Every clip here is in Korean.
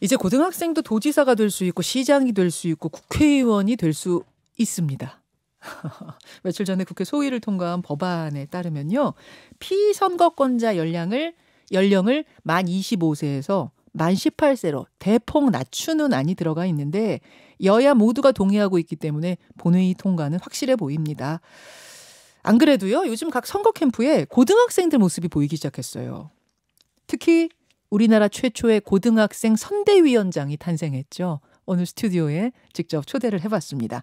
이제 고등학생도 도지사가 될 수 있고 시장이 될 수 있고 국회의원이 될 수 있습니다. 며칠 전에 국회 소위를 통과한 법안에 따르면요. 피선거권자 연령을 연령을 만 25세에서 만 18세로 대폭 낮추는 안이 들어가 있는데 여야 모두가 동의하고 있기 때문에 본회의 통과는 확실해 보입니다. 안 그래도요. 요즘 각 선거 캠프에 고등학생들 모습이 보이기 시작했어요. 특히 우리나라 최초의 고등학생 선대위원장이 탄생했죠. 오늘 스튜디오에 직접 초대를 해봤습니다.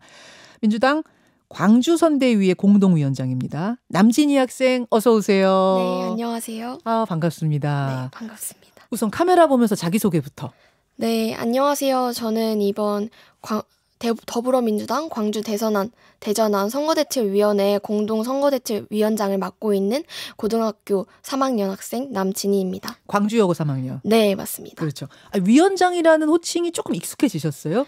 민주당 광주 선대위의 공동위원장입니다. 남진희 학생 어서 오세요. 네, 안녕하세요. 아, 반갑습니다. 네, 반갑습니다. 우선 카메라 보면서 자기소개부터. 네, 안녕하세요. 저는 이번 광, 대, 더불어민주당 광주 대선안, 대전안 선거대책위원회 공동 선거대책위원장을 맡고 있는 고등학교 3학년 학생 남진희입니다. 광주여고 3학년. 네, 맞습니다. 그렇죠. 아, 위원장이라는 호칭이 조금 익숙해지셨어요?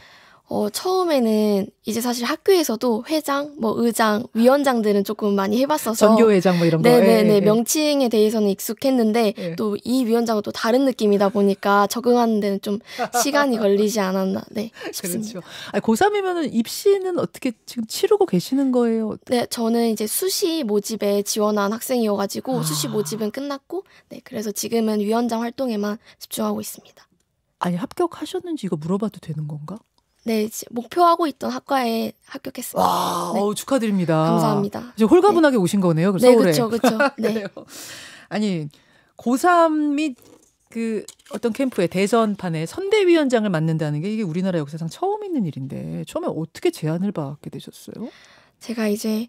어, 처음에는 이제 사실 학교에서도 회장, 뭐 의장, 위원장들은 조금 많이 해봤어서 전교회장 뭐 이런 거 네네네 예, 예. 예. 명칭에 대해서는 익숙했는데 예. 또이 위원장은 또 다른 느낌이다 보니까 적응하는 데는 좀 시간이 걸리지 않았나 네 싶습니다. 그렇죠. 아 고3이면은 입시는 어떻게 지금 치르고 계시는 거예요? 어떻게? 네 저는 이제 수시 모집에 지원한 학생이어가지고 아. 수시 모집은 끝났고 네 그래서 지금은 위원장 활동에만 집중하고 있습니다. 아니 합격하셨는지 이거 물어봐도 되는 건가? 네, 목표하고 있던 학과에 합격했습니다. 와, 네. 축하드립니다. 감사합니다. 이제 홀가분하게 네. 오신 거네요. 네, 그렇죠, 그렇죠. 아니 고3 및그 어떤 캠프의 대전판에 선대위원장을 맡는다는 게 이게 우리나라 역사상 처음 있는 일인데 처음에 어떻게 제안을 받게 되셨어요? 제가 이제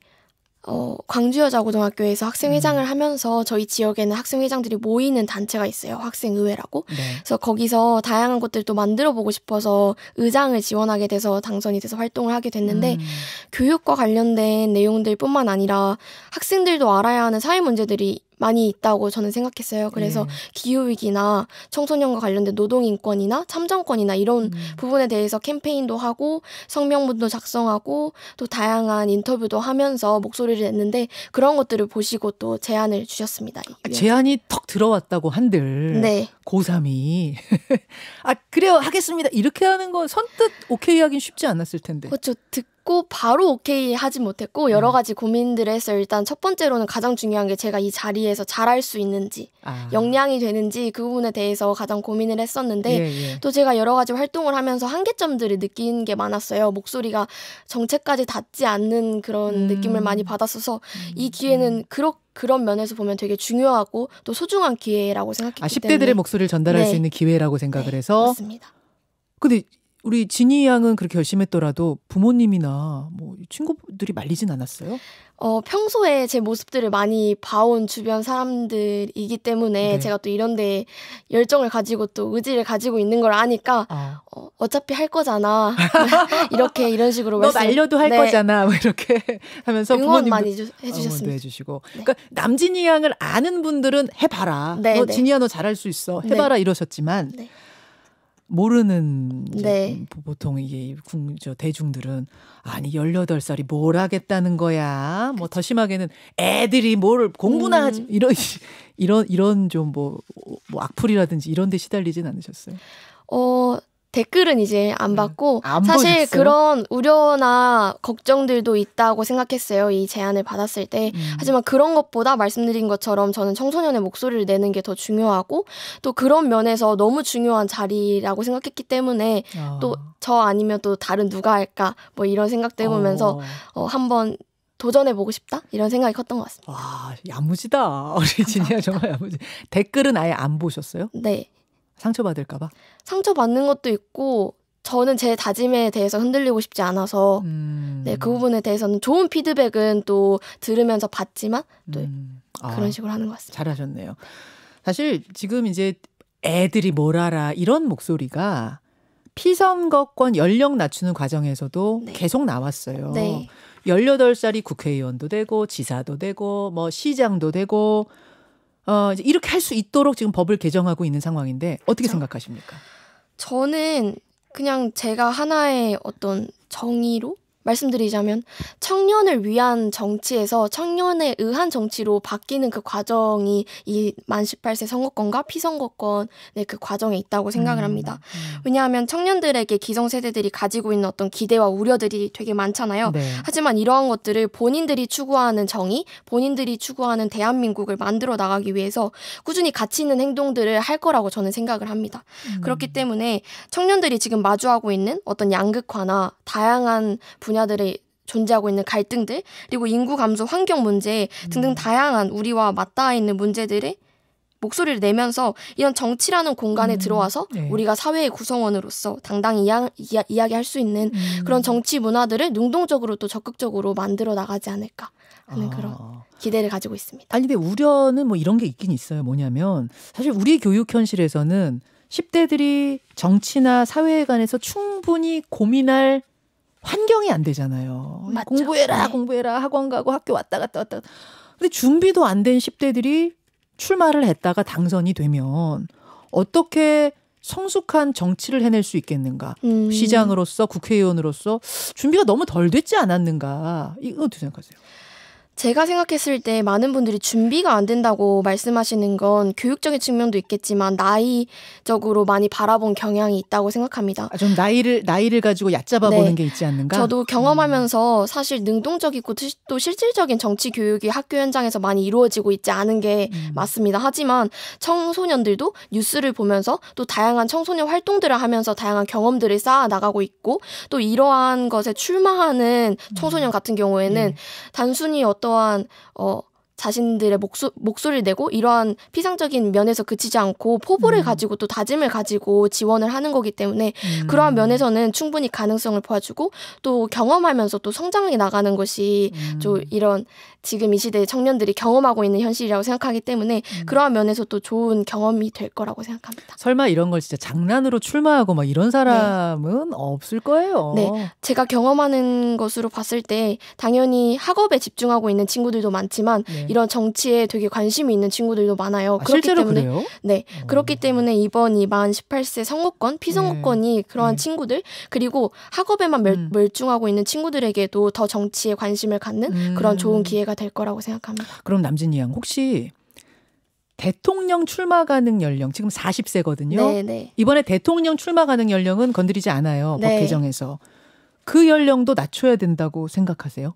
어, 광주여자고등학교에서 학생회장을 음. 하면서 저희 지역에는 학생회장들이 모이는 단체가 있어요. 학생의회라고. 네. 그래서 거기서 다양한 것들도 만들어 보고 싶어서 의장을 지원하게 돼서 당선이 돼서 활동을 하게 됐는데 음. 교육과 관련된 내용들뿐만 아니라 학생들도 알아야 하는 사회 문제들이 많이 있다고 저는 생각했어요. 그래서 네. 기후위기나 청소년과 관련된 노동인권이나 참정권이나 이런 음. 부분에 대해서 캠페인도 하고 성명문도 작성하고 또 다양한 인터뷰도 하면서 목소리를 냈는데 그런 것들을 보시고 또 제안을 주셨습니다. 아, 제안이 턱 들어왔다고 한들 네. 고3이 아 그래요 하겠습니다 이렇게 하는 건 선뜻 오케이 하긴 쉽지 않았을 텐데 그렇죠 듣 했고 바로 오케이 하지 못했고 여러 음. 가지 고민들을 했어요. 일단 첫 번째로는 가장 중요한 게 제가 이 자리에서 잘 할 수 있는지 아. 역량이 되는지 그 부분에 대해서 가장 고민을 했었는데 예, 예. 또 제가 여러 가지 활동을 하면서 한계점들을 느낀 게 많았어요. 목소리가 정체까지 닿지 않는 그런 음. 느낌을 많이 받았어서 음. 이 기회는 음. 그렇게 그런 면에서 보면 되게 중요하고 또 소중한 기회라고 생각했기 아, 10대들의 때문에 10대들의 목소리를 전달할 네. 수 있는 기회라고 생각을 네, 해서 맞습니다. 근데 우리 진희 양은 그렇게 열심히했더라도 부모님이나 뭐 친구들이 말리진 않았어요? 어, 평소에 제 모습들을 많이 봐온 주변 사람들이기 때문에 네. 제가 또 이런 데 열정을 가지고 또 의지를 가지고 있는 걸 아니까 아. 어, 어차피 할 거잖아. 이렇게 이런 식으로 너 말씀... 말려도 할 네. 거잖아. 뭐 이렇게 하면서 응원 많이 주, 해주셨습니다. 해주시고 네. 그러니까 남진이 양을 아는 분들은 해봐라. 너진이양너 네, 네. 잘할 수 있어. 네. 해봐라 이러셨지만 모르는 네. 음, 보통 이게 저 대중들은 아니 18살이 뭘 하겠다는 거야. 뭐 더 심하게는 애들이 뭘 공부나 음. 하지 이런 이런 이런 좀 뭐 뭐 악플이라든지 이런 데 시달리진 않으셨어요? 어, 댓글은 이제 안 음. 받고 안 사실 보셨어요? 그런 우려나 걱정들도 있다고 생각했어요. 이 제안을 받았을 때. 음. 하지만 그런 것보다 말씀드린 것처럼 저는 청소년의 목소리를 내는 게 더 중요하고 또 그런 면에서 너무 중요한 자리라고 생각했기 때문에 어. 아. 또저 아니면 또 다른 누가 할까 뭐 이런 생각도 해보면서 어, 어 한번 도전해보고 싶다? 이런 생각이 컸던 것 같습니다. 와, 야무지다. 우리 진이야 정말 야무지. 댓글은 아예 안 보셨어요? 네. 상처받을까봐? 상처받는 것도 있고 저는 제 다짐에 대해서 흔들리고 싶지 않아서 음. 네, 그 부분에 대해서는 좋은 피드백은 또 들으면서 받지만 또 음. 아, 그런 식으로 하는 것 같습니다. 잘하셨네요. 사실 지금 이제 애들이 뭘 알아 이런 목소리가 피선거권 연령 낮추는 과정에서도 네. 계속 나왔어요. 네. 18살이 국회의원도 되고 지사도 되고 뭐 시장도 되고 어, 이제 이렇게 할 수 있도록 지금 법을 개정하고 있는 상황인데 어떻게 그렇 생각하십니까? 저는 그냥 제가 하나의 어떤 정의로 말씀드리자면 청년을 위한 정치에서 청년에 의한 정치로 바뀌는 그 과정이 이만 18세 선거권과 피선거권의 그 과정에 있다고 생각을 음, 합니다. 음. 왜냐하면 청년들에게 기성세대들이 가지고 있는 어떤 기대와 우려들이 되게 많잖아요. 네. 하지만 이러한 것들을 본인들이 추구하는 정의, 본인들이 추구하는 대한민국을 만들어 나가기 위해서 꾸준히 가치 있는 행동들을 할 거라고 저는 생각을 합니다. 음. 그렇기 때문에 청년들이 지금 마주하고 있는 어떤 양극화나 다양한 분야 분야들의 존재하고 있는 갈등들 그리고 인구 감소, 환경 문제 등등 음. 다양한 우리와 맞닿아 있는 문제들의 목소리를 내면서 이런 정치라는 공간에 음. 들어와서 네. 우리가 사회의 구성원으로서 당당히 이야, 이야, 이야기할 수 있는 음. 그런 정치 문화들을 능동적으로 또 적극적으로 만들어 나가지 않을까 하는 아. 그런 기대를 가지고 있습니다. 아니 근데 우려는 뭐 이런 게 있긴 있어요. 뭐냐면 사실 우리 교육 현실에서는 10대들이 정치나 사회에 관해서 충분히 고민할 환경이 안 되잖아요. 맞죠. 공부해라, 네. 공부해라, 학원 가고 학교 왔다 갔다 왔다. 근데 준비도 안 된 10대들이 출마를 했다가 당선이 되면 어떻게 성숙한 정치를 해낼 수 있겠는가? 음. 시장으로서 국회의원으로서 준비가 너무 덜 됐지 않았는가? 이거 어떻게 생각하세요? 제가 생각했을 때 많은 분들이 준비가 안 된다고 말씀하시는 건 교육적인 측면도 있겠지만 나이적으로 많이 바라본 경향이 있다고 생각합니다. 아, 좀 나이를 나이를 가지고 얕잡아 네. 보는 게 있지 않는가? 저도 음. 경험하면서 사실 능동적이고 또 실질적인 정치 교육이 학교 현장에서 많이 이루어지고 있지 않은 게 음. 맞습니다. 하지만 청소년들도 뉴스를 보면서 또 다양한 청소년 활동들을 하면서 다양한 경험들을 쌓아 나가고 있고 또 이러한 것에 출마하는 음. 청소년 같은 경우에는 음. 단순히 어떤 또한 어 자신들의 목소, 목소리를 내고 이러한 피상적인 면에서 그치지 않고 포부를 음. 가지고 또 다짐을 가지고 지원을 하는 거기 때문에 음. 그러한 면에서는 충분히 가능성을 보여주고 또 경험하면서 또 성장해 나가는 것이 음. 좀 이런 지금 이 시대의 청년들이 경험하고 있는 현실이라고 생각하기 때문에 음. 그러한 면에서 또 좋은 경험이 될 거라고 생각합니다. 설마 이런 걸 진짜 장난으로 출마하고 막 이런 네. 사람은 네. 없을 거예요. 네. 제가 경험하는 것으로 봤을 때 당연히 학업에 집중하고 있는 친구들도 많지만 네. 음. 이런 정치에 되게 관심이 있는 친구들도 많아요. 아, 그렇기 때문에 그래요? 네 오. 어. 그렇기 때문에 이번 이만 18세 선거권 피선거권이 음. 그러한 음. 친구들 그리고 학업에만 멸, 중하고 있는 친구들에게도 더 정치에 관심을 갖는 그런 좋은 기회가 될 거라고 생각합니다. 그럼 남진이 양 혹시 대통령 출마 가능 연령 지금 40세거든요. 네네. 이번에 대통령 출마 가능 연령은 건드리지 않아요. 네. 법 개정에서. 그 연령도 낮춰야 된다고 생각하세요?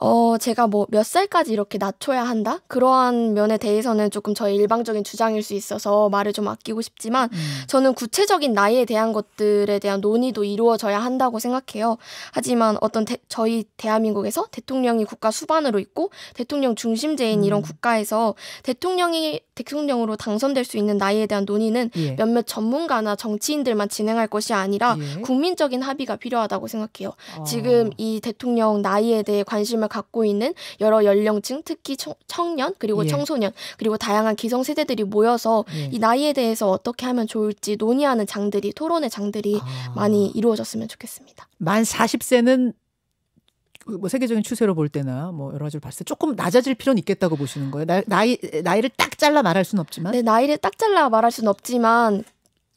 어, 제가 뭐 몇 살까지 이렇게 낮춰야 한다? 그러한 면에 대해서는 조금 저의 일방적인 주장일 수 있어서 말을 좀 아끼고 싶지만 음. 저는 구체적인 나이에 대한 것들에 대한 논의도 이루어져야 한다고 생각해요. 하지만 어떤 대, 저희 대한민국에서 대통령이 국가 수반으로 있고 대통령 중심제인 이런 음. 국가에서 대통령이 대통령으로 당선될 수 있는 나이에 대한 논의는 예. 몇몇 전문가나 정치인들만 진행할 것이 아니라 예. 국민적인 합의가 필요하다고 생각해요. 아. 지금 이 대통령 나이에 대해 관심을 갖고 있는 여러 연령층, 특히 청, 년 그리고 예. 청소년 그리고 다양한 기성 세대들이 모여서 예. 이 나이에 대해서 어떻게 하면 좋을지 논의하는 장들이 토론의 장들이 아. 많이 이루어졌으면 좋겠습니다. 만 40세는 뭐 세계적인 추세로 볼 때나 뭐 여러 가지를 봤을 때 조금 낮아질 필요는 있겠다고 보시는 거예요. 나, 이 나이를 딱 잘라 말할 수는 없지만. 네, 나이를 딱 잘라 말할 수는 없지만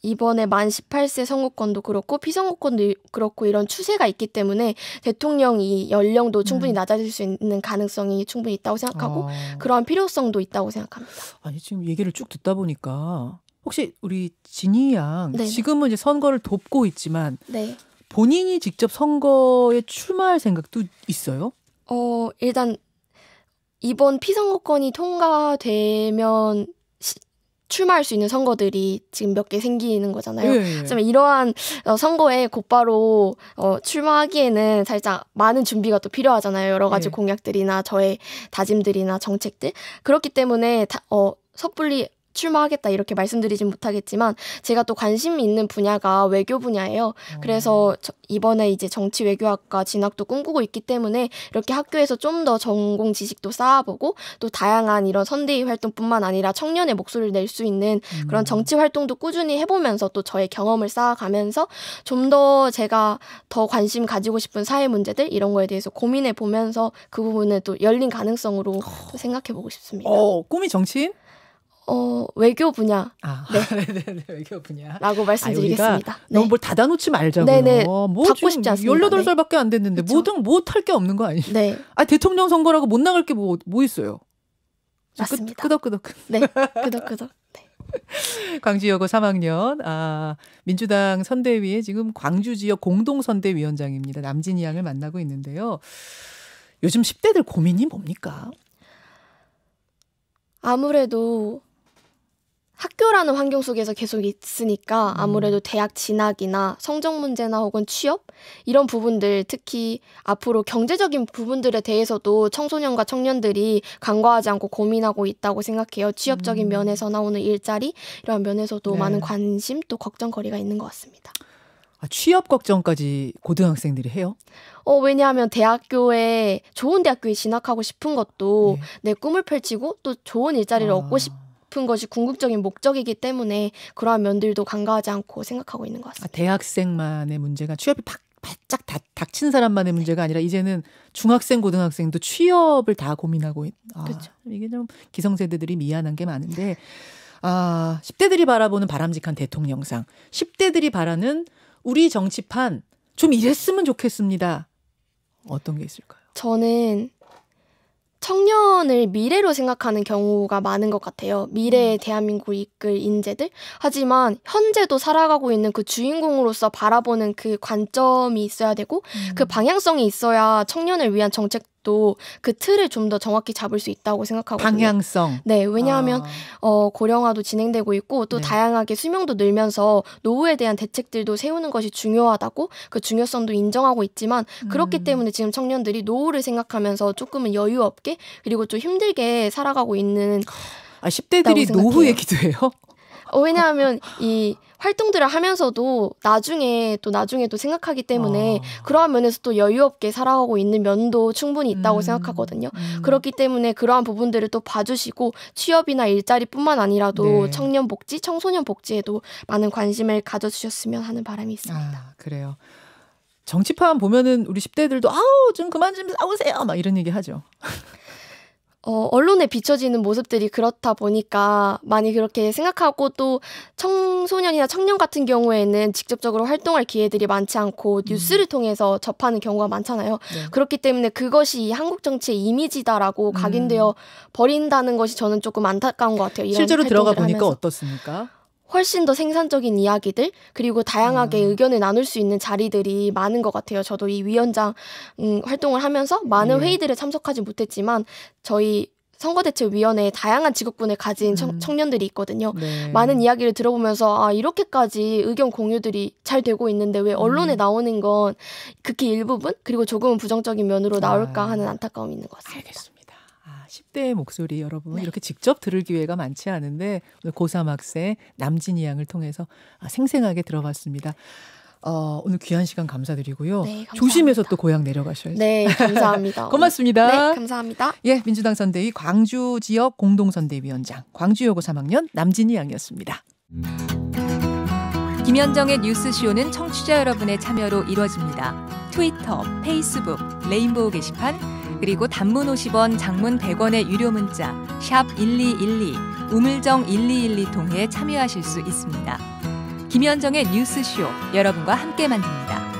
이번에 만 18세 선거권도 그렇고 피선거권도 그렇고 이런 추세가 있기 때문에 대통령이 연령도 충분히 음. 낮아질 수 있는 가능성이 충분히 있다고 생각하고 아. 그러한 필요성도 있다고 생각합니다. 아니 지금 얘기를 쭉 듣다 보니까 혹시 우리 진희 양 네. 지금은 이제 선거를 돕고 있지만 네. 본인이 직접 선거에 출마할 생각도 있어요? 어, 일단 이번 피선거권이 통과되면 시, 출마할 수 있는 선거들이 지금 몇 개 생기는 거잖아요. 네. 예, 좀 예. 이러한 어, 선거에 곧바로 어, 출마하기에는 살짝 많은 준비가 또 필요하잖아요. 여러 가지 네. 공약들이나 저의 다짐들이나 정책들. 그렇기 때문에 다, 어, 섣불리 출마하겠다 이렇게 말씀드리진 못하겠지만 제가 또 관심 있는 분야가 외교 분야예요. 음. 그래서 이번에 이제 정치 외교학과 진학도 꿈꾸고 있기 때문에 이렇게 학교에서 좀 더 전공 지식도 쌓아보고 또 다양한 이런 선대위 활동뿐만 아니라 청년의 목소리를 낼 수 있는 음. 그런 정치 활동도 꾸준히 해보면서 또 저의 경험을 쌓아가면서 좀 더 제가 더 관심 가지고 싶은 사회 문제들 이런 거에 대해서 고민해 보면서 그 부분을 또 열린 가능성으로 어. 생각해 보고 싶습니다. 어, 꿈이 정치인? 어, 외교 분야. 아, 네. 네네 네, 네, 외교 분야. 라고 말씀드리겠습니다. 아, 네. 너무 뭘 닫아놓지 말자고 네네. 뭐 받고 싶지 않습니다. 18살밖에 안 됐는데 그든 못할 게 없는 거 아니에요? 네. 아, 대통령 선거라고 못 나갈 게 뭐, 뭐 있어요? 맞습니다. 끄, 덕끄덕 네, 끄덕끄덕. 네. 광주여고 3학년 아 민주당 선대위에 지금 광주 지역 공동 선대위원장입니다. 남진이 양을 만나고 있는데요. 요즘 10대들 고민이 뭡니까? 아무래도 학교라는 환경 속에서 계속 있으니까 음. 아무래도 대학 진학이나 성적 문제나 혹은 취업 이런 부분들 특히 앞으로 경제적인 부분들에 대해서도 청소년과 청년들이 간과하지 않고 고민하고 있다고 생각해요. 취업적인 음. 면에서 나오는 일자리 이런 면에서도 네. 많은 관심 또 걱정거리가 있는 것 같습니다. 아, 취업 걱정까지 고등학생들이 해요? 어, 왜냐하면 대학교에 좋은 대학교에 진학하고 싶은 것도 네. 내 꿈을 펼치고 또 좋은 일자리를 아. 얻고 싶 높은 것이 궁극적인 목적이기 때문에 그러한 면들도 간과하지 않고 생각하고 있는 것 아, 같습니다. 아, 대학생만의 문제가 취업이 팍 바짝 다, 닥친 사람만의 문제가 아니라 이제는 중학생 고등학생도 취업을 다 고민하고 있. 아, 그렇죠. 이게 좀 기성세대들이 미안한 게 많은데 아, 10대들이 바라보는 바람직한 대통령상, 10대들이 바라는 우리 정치판 좀 이랬으면 좋겠습니다. 어떤 게 있을까요? 저는 청년을 미래로 생각하는 경우가 많은 것 같아요. 미래의 음. 대한민국을 이끌 인재들. 하지만 현재도 살아가고 있는 그 주인공으로서 바라보는 그 관점이 있어야 되고 음. 그 방향성이 있어야 청년을 위한 정책 것도 그 틀을 좀 더 정확히 잡을 수 있다고 생각하고 방향성. 네, 왜냐하면 아. 어, 고령화도 진행되고 있고 또 네. 다양하게 수명도 늘면서 노후에 대한 대책들도 세우는 것이 중요하다고 그 중요성도 인정하고 있지만 그렇기 음. 때문에 지금 청년들이 노후를 생각하면서 조금은 여유 없게 그리고 좀 힘들게 살아가고 있는 아, 10대들이 노후에 기도해요? 어, 왜냐하면 이 활동들을 하면서도 나중에 또 나중에 도 생각하기 때문에 어. 그러한 면에서 또 여유 없게 살아가고 있는 면도 충분히 있다고 음. 생각하거든요. 음. 그렇기 때문에 그러한 부분들을 또 봐주시고 취업이나 일자리뿐만 아니라도 네. 청년 복지, 청소년 복지에도 많은 관심을 가져주셨으면 하는 바람이 있습니다. 아, 그래요. 정치판 보면은 우리 10대들도 아우 좀 그만 좀 싸우세요 막 이런 얘기 하죠. 어, 언론에 비춰지는 모습들이 그렇다 보니까 많이 그렇게 생각하고 또 청소년이나 청년 같은 경우에는 직접적으로 활동할 기회들이 많지 않고 음. 뉴스를 통해서 접하는 경우가 많잖아요. 네. 그렇기 때문에 그것이 한국 정치의 이미지다라고 음. 각인되어 버린다는 것이 저는 조금 안타까운 것 같아요. 실제로 들어가 보니까 하면서. 어떻습니까? 훨씬 더 생산적인 이야기들 그리고 다양하게 음. 의견을 나눌 수 있는 자리들이 많은 것 같아요. 저도 이 위원장 음, 활동을 하면서 많은 음. 네. 회의들을 참석하지 못했지만 저희 선거대책위원회에 다양한 직업군을 가진 청, 음. 년들이 있거든요. 네. 많은 이야기를 들어보면서 아 이렇게까지 의견 공유들이 잘 되고 있는데 왜 언론에 음. 나오는 건 극히 일부분 그리고 조금은 부정적인 면으로 나올까 아. 하는 안타까움이 있는 것 같습니다. 알겠습니다. 10대의 목소리 여러분 네. 이렇게 직접 들을 기회가 많지 않은데 오늘 고3 학생 남진이 양을 통해서 아, 생생하게 들어봤습니다. 어, 오늘 귀한 시간 감사드리고요. 네, 조심해서 또 고향 내려가셔야죠. 네, 감사합니다. 고맙습니다. 네, 감사합니다. 예, 민주당 선대위 광주 지역 공동선대위원장 광주여고 3학년 남진희 양이었습니다. 김현정의 뉴스쇼는 청취자 여러분의 참여로 이루어집니다. 트위터, 페이스북, 레인보우 게시판 그리고 단문 50원, 장문 100원의 유료 문자 샵 1212, 우물정 1212 통해 참여하실 수 있습니다. 김현정의 뉴스쇼 여러분과 함께 만듭니다.